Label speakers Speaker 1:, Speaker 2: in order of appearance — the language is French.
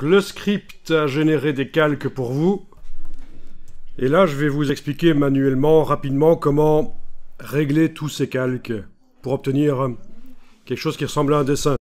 Speaker 1: Le script a généré des calques pour vous. Et là, je vais vous expliquer manuellement, rapidement, comment régler tous ces calques pour obtenir quelque chose qui ressemble à un dessin.